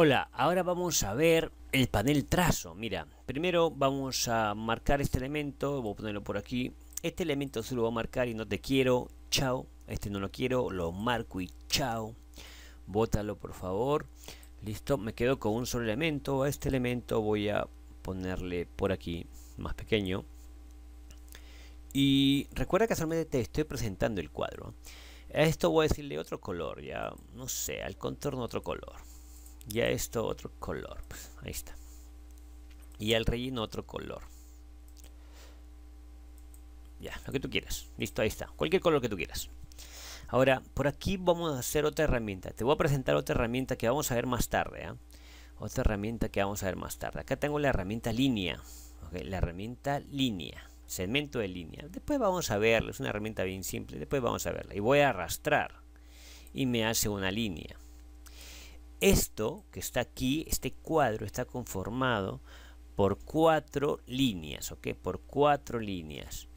Hola, ahora vamos a ver el panel trazo. Mira, primero vamos a marcar este elemento, voy a ponerlo por aquí. Este elemento se lo voy a marcar y no te quiero, chao. Este no lo quiero, lo marco y chao. Bótalo por favor. Listo, me quedo con un solo elemento. A este elemento voy a ponerle por aquí, más pequeño. Y recuerda que solamente te estoy presentando el cuadro. A esto voy a decirle otro color, ya, no sé, al contorno otro color ya esto otro color pues, ahí está y al relleno otro color ya lo que tú quieras listo ahí está cualquier color que tú quieras ahora por aquí vamos a hacer otra herramienta te voy a presentar otra herramienta que vamos a ver más tarde ¿ah? otra herramienta que vamos a ver más tarde acá tengo la herramienta línea la herramienta línea segmento de línea después vamos a verla es una herramienta bien simple después vamos a verla y voy a arrastrar y me hace una línea esto que está aquí, este cuadro está conformado por cuatro líneas, ¿ok? Por cuatro líneas.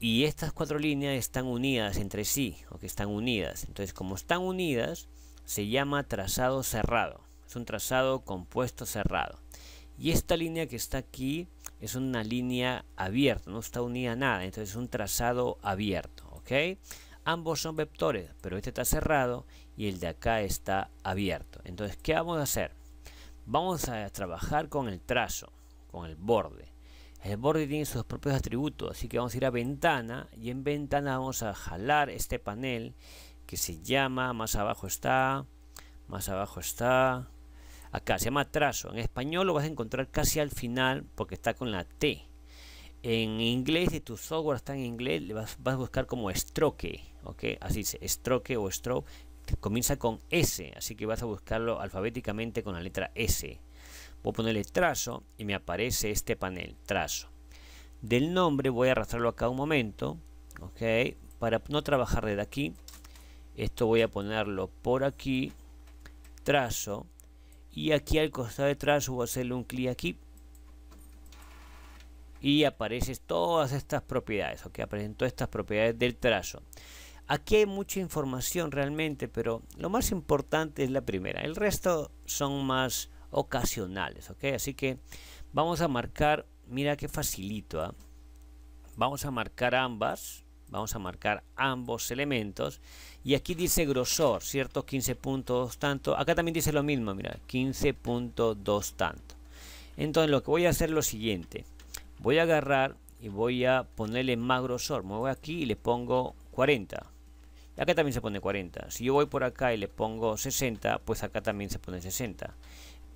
Y estas cuatro líneas están unidas entre sí, o que están unidas. Entonces, como están unidas, se llama trazado cerrado. Es un trazado compuesto cerrado. Y esta línea que está aquí es una línea abierta, no está unida a nada. Entonces, es un trazado abierto, ¿ok? Ambos son vectores, pero este está cerrado y el de acá está abierto. Entonces, ¿qué vamos a hacer? Vamos a trabajar con el trazo, con el borde. El borde tiene sus propios atributos, así que vamos a ir a ventana y en ventana vamos a jalar este panel que se llama, más abajo está, más abajo está, acá se llama trazo. En español lo vas a encontrar casi al final porque está con la T en inglés, si tu software está en inglés, vas, vas a buscar como Stroke, ¿ok? Así dice, Stroke o Stroke, comienza con S, así que vas a buscarlo alfabéticamente con la letra S. Voy a ponerle trazo y me aparece este panel, trazo. Del nombre voy a arrastrarlo acá un momento, ¿ok? Para no trabajar desde aquí, esto voy a ponerlo por aquí, trazo, y aquí al costado de trazo voy a hacerle un clic aquí y apareces todas estas propiedades, o que todas estas propiedades del trazo. Aquí hay mucha información realmente, pero lo más importante es la primera. El resto son más ocasionales, ok. Así que vamos a marcar, mira qué facilito, ¿ah? vamos a marcar ambas, vamos a marcar ambos elementos y aquí dice grosor, ¿cierto? puntos tanto, acá también dice lo mismo, mira, 15.2 tanto. Entonces lo que voy a hacer es lo siguiente, voy a agarrar y voy a ponerle más grosor. Me voy aquí y le pongo 40. Acá también se pone 40. Si yo voy por acá y le pongo 60, pues acá también se pone 60.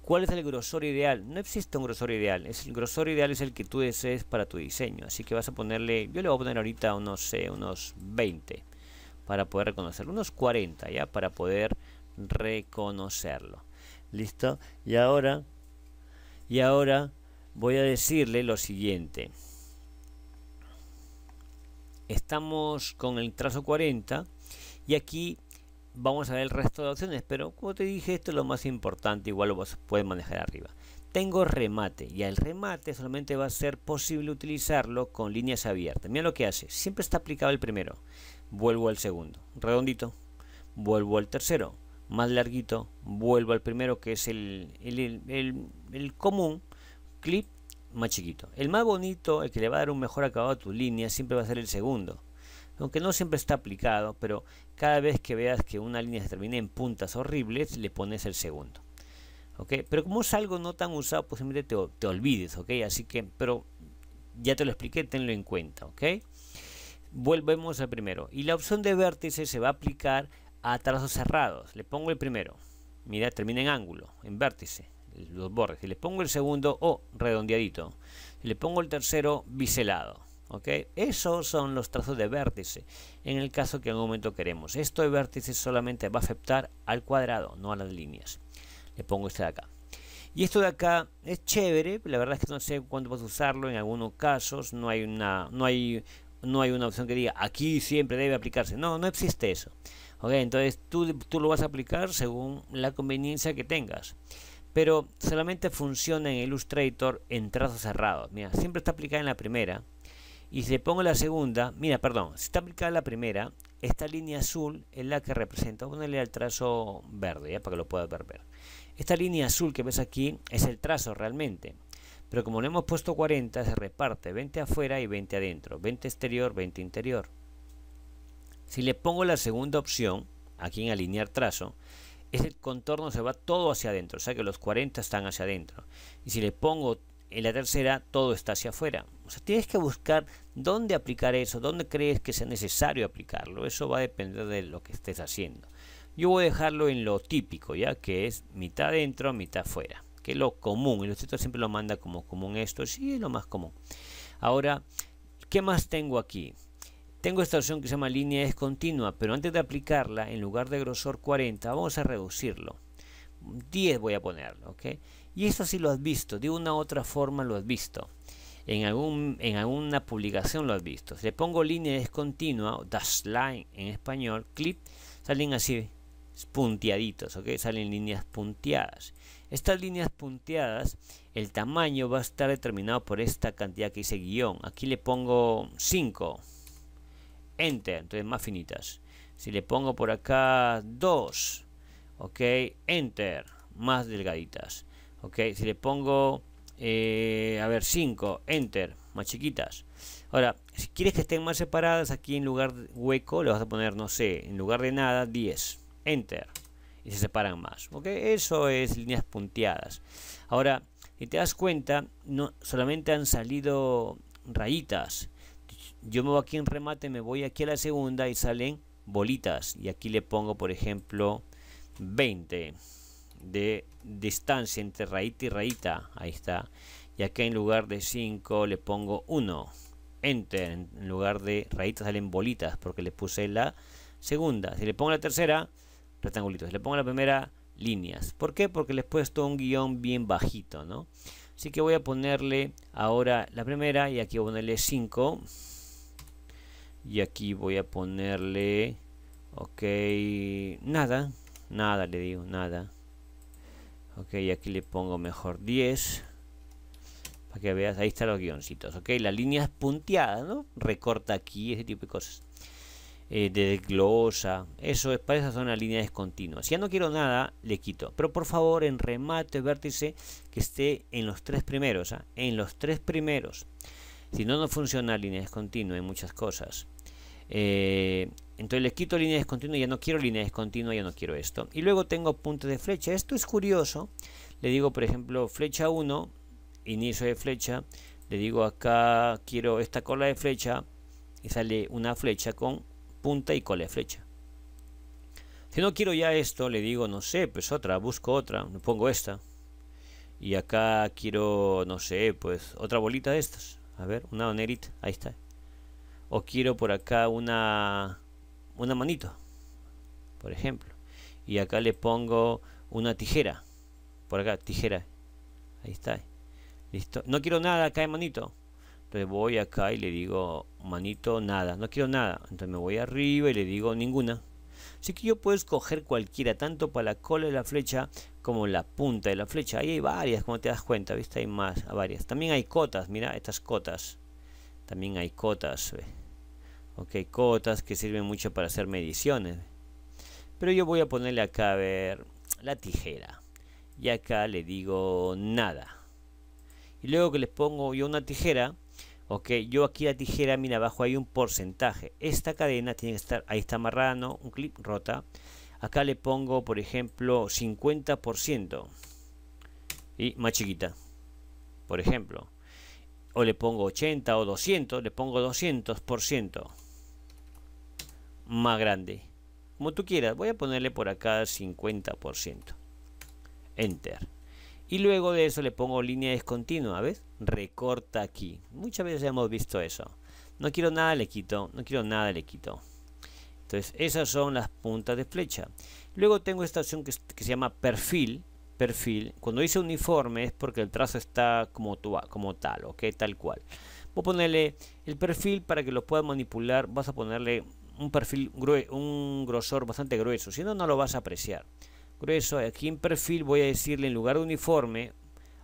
¿Cuál es el grosor ideal? No existe un grosor ideal. el grosor ideal es el que tú desees para tu diseño. Así que vas a ponerle, yo le voy a poner ahorita unos, sé, eh, unos 20 para poder reconocerlo. Unos 40 ya para poder reconocerlo. ¿Listo? Y ahora, y ahora voy a decirle lo siguiente. Estamos con el trazo 40 y aquí vamos a ver el resto de opciones, pero como te dije, esto es lo más importante, igual lo puedes manejar arriba. Tengo remate y el remate solamente va a ser posible utilizarlo con líneas abiertas. Mira lo que hace, siempre está aplicado el primero, vuelvo al segundo, redondito, vuelvo al tercero, más larguito, vuelvo al primero que es el, el común clip más chiquito. El más bonito, el que le va a dar un mejor acabado a tu línea, siempre va a ser el segundo. Aunque no siempre está aplicado, pero cada vez que veas que una línea se termina en puntas horribles, le pones el segundo. ¿Ok? Pero como es algo no tan usado, posiblemente pues te, te olvides, ¿ok? Así que, pero ya te lo expliqué, tenlo en cuenta, ¿ok? Volvemos al primero. Y la opción de vértice se va a aplicar a trazos cerrados. Le pongo el primero. Mira, termina en ángulo, en vértice los bordes. Si le pongo el segundo, o oh, redondeadito. le pongo el tercero, biselado. ¿ok? Esos son los trazos de vértice, en el caso que en algún momento queremos. Esto de vértice solamente va a afectar al cuadrado, no a las líneas. Le pongo este de acá. Y esto de acá es chévere, la verdad es que no sé cuándo vas a usarlo, en algunos casos no hay una, no hay, no hay una opción que diga aquí siempre debe aplicarse. No, no existe eso. ¿ok? Entonces tú, tú lo vas a aplicar según la conveniencia que tengas pero solamente funciona en Illustrator en trazos cerrados. Mira, siempre está aplicada en la primera. Y si le pongo la segunda, mira, perdón, si está aplicada la primera, esta línea azul es la que representa, voy ponerle al trazo verde, ya para que lo puedas ver, ver. Esta línea azul que ves aquí es el trazo realmente. Pero como le hemos puesto 40, se reparte 20 afuera y 20 adentro, 20 exterior, 20 interior. Si le pongo la segunda opción, aquí en alinear trazo, ese contorno se va todo hacia adentro, o sea que los 40 están hacia adentro. Y si le pongo en la tercera, todo está hacia afuera. O sea, tienes que buscar dónde aplicar eso, dónde crees que sea necesario aplicarlo. Eso va a depender de lo que estés haciendo. Yo voy a dejarlo en lo típico, ya que es mitad adentro, mitad afuera. que es lo común. El usted siempre lo manda como común esto, sí, es lo más común. Ahora, ¿qué más tengo aquí? Tengo esta opción que se llama línea descontinua, pero antes de aplicarla, en lugar de grosor 40, vamos a reducirlo. 10 voy a ponerlo, ¿ok? Y esto sí lo has visto, de una u otra forma lo has visto. En, algún, en alguna publicación lo has visto. Si le pongo línea descontinua, dash line en español, clip, salen así punteaditos, ¿ok? Salen líneas punteadas. Estas líneas punteadas, el tamaño va a estar determinado por esta cantidad que hice guión. Aquí le pongo 5 enter, entonces más finitas. Si le pongo por acá 2, ok, enter, más delgaditas. Ok, si le pongo, eh, a ver, 5, enter, más chiquitas. Ahora, si quieres que estén más separadas, aquí en lugar de hueco le vas a poner, no sé, en lugar de nada, 10, enter. Y se separan más. Ok, eso es líneas punteadas. Ahora, y te das cuenta, no solamente han salido rayitas yo me voy aquí en remate, me voy aquí a la segunda y salen bolitas. Y aquí le pongo, por ejemplo, 20 de distancia entre raíta y raíta. Ahí está. Y acá en lugar de 5 le pongo 1. Enter. En lugar de raíz salen bolitas porque le puse la segunda. Si le pongo la tercera, rectangulitos. le pongo la primera, líneas. ¿Por qué? Porque le he puesto un guión bien bajito, ¿no? Así que voy a ponerle ahora la primera y aquí voy a ponerle 5. Y aquí voy a ponerle... Ok, nada. Nada, le digo, nada. Ok, aquí le pongo mejor 10. Para que veas, ahí están los guioncitos. Ok, línea es punteada ¿no? Recorta aquí, ese tipo de cosas. Eh, de glosa Eso es para esas son las líneas Si ya no quiero nada, le quito. Pero por favor, en remate, vértice, que esté en los tres primeros. ¿ah? En los tres primeros. Si no, no funciona línea descontinua, en muchas cosas. Eh, entonces le quito línea descontinua, ya no quiero línea descontinua, ya no quiero esto. Y luego tengo puntos de flecha. Esto es curioso. Le digo, por ejemplo, flecha 1, inicio de flecha. Le digo acá, quiero esta cola de flecha. Y sale una flecha con punta y cola de flecha. Si no quiero ya esto, le digo, no sé, pues otra, busco otra, me pongo esta. Y acá quiero, no sé, pues otra bolita de estas. A ver, una onerit ahí está o quiero por acá una, una manito, por ejemplo. Y acá le pongo una tijera. Por acá, tijera. Ahí está. Listo. No quiero nada acá de manito. Entonces voy acá y le digo manito nada. No quiero nada. Entonces me voy arriba y le digo ninguna. Así que yo puedo escoger cualquiera, tanto para la cola de la flecha como la punta de la flecha. Ahí hay varias, como te das cuenta, ¿viste? Hay más, varias. También hay cotas, mira, estas cotas. También hay cotas, Ok, cotas que sirven mucho para hacer mediciones. Pero yo voy a ponerle acá, a ver, la tijera. Y acá le digo nada. Y luego que les pongo yo una tijera, ok, yo aquí la tijera, mira, abajo hay un porcentaje. Esta cadena tiene que estar, ahí está marrano, un clip rota. Acá le pongo, por ejemplo, 50%. Y más chiquita, por ejemplo. O le pongo 80 o 200, le pongo 200% más grande. Como tú quieras, voy a ponerle por acá 50%. Enter. Y luego de eso le pongo línea discontinua ¿ves? Recorta aquí. Muchas veces hemos visto eso. No quiero nada, le quito. No quiero nada, le quito. Entonces, esas son las puntas de flecha. Luego tengo esta opción que, se llama perfil. Perfil. Cuando dice uniforme es porque el trazo está como, tu, como tal, ¿ok? Tal cual. Voy a ponerle el perfil para que lo pueda manipular. Vas a ponerle un perfil, un grosor bastante grueso, si no, no lo vas a apreciar. Grueso, aquí en perfil voy a decirle en lugar de uniforme,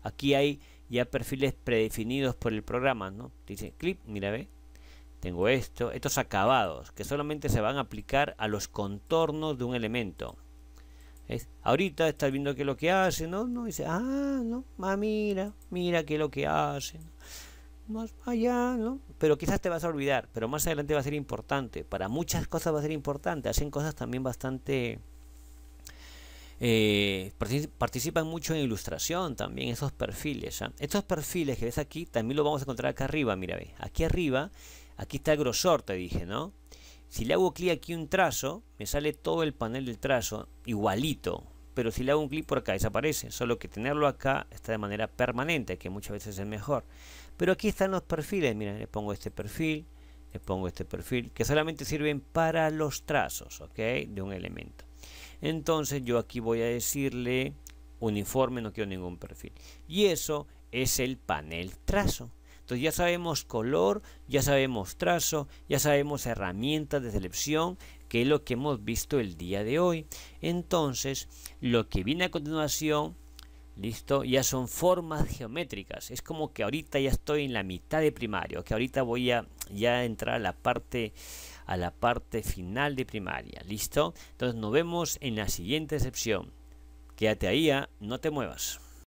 aquí hay ya perfiles predefinidos por el programa, ¿no? Dice clip, mira, ve. Tengo esto, estos acabados, que solamente se van a aplicar a los contornos de un elemento. es Ahorita estás viendo que lo que hace, ¿no? No dice, ah, no, ma ah, mira, mira que lo que hace más allá, ¿no? Pero quizás te vas a olvidar, pero más adelante va a ser importante. Para muchas cosas va a ser importante. Hacen cosas también bastante... Eh, participan mucho en ilustración también esos perfiles. ¿ah? Estos perfiles que ves aquí también los vamos a encontrar acá arriba, mira, ve. Aquí arriba, aquí está el grosor, te dije, ¿no? Si le hago clic aquí un trazo, me sale todo el panel del trazo igualito pero si le hago un clic por acá desaparece, solo que tenerlo acá está de manera permanente, que muchas veces es mejor. Pero aquí están los perfiles, miren, le pongo este perfil, le pongo este perfil, que solamente sirven para los trazos, De un elemento. Entonces yo aquí voy a decirle uniforme, no quiero ningún perfil. Y eso es el panel trazo ya sabemos color, ya sabemos trazo, ya sabemos herramientas de selección, que es lo que hemos visto el día de hoy. Entonces, lo que viene a continuación Listo, ya son formas geométricas. Es como que ahorita ya estoy en la mitad de primario, que ahorita voy a ya entrar a la parte a la parte final de primaria, ¿listo? Entonces nos vemos en la siguiente sección. Quédate ahí, ¿ah? no te muevas.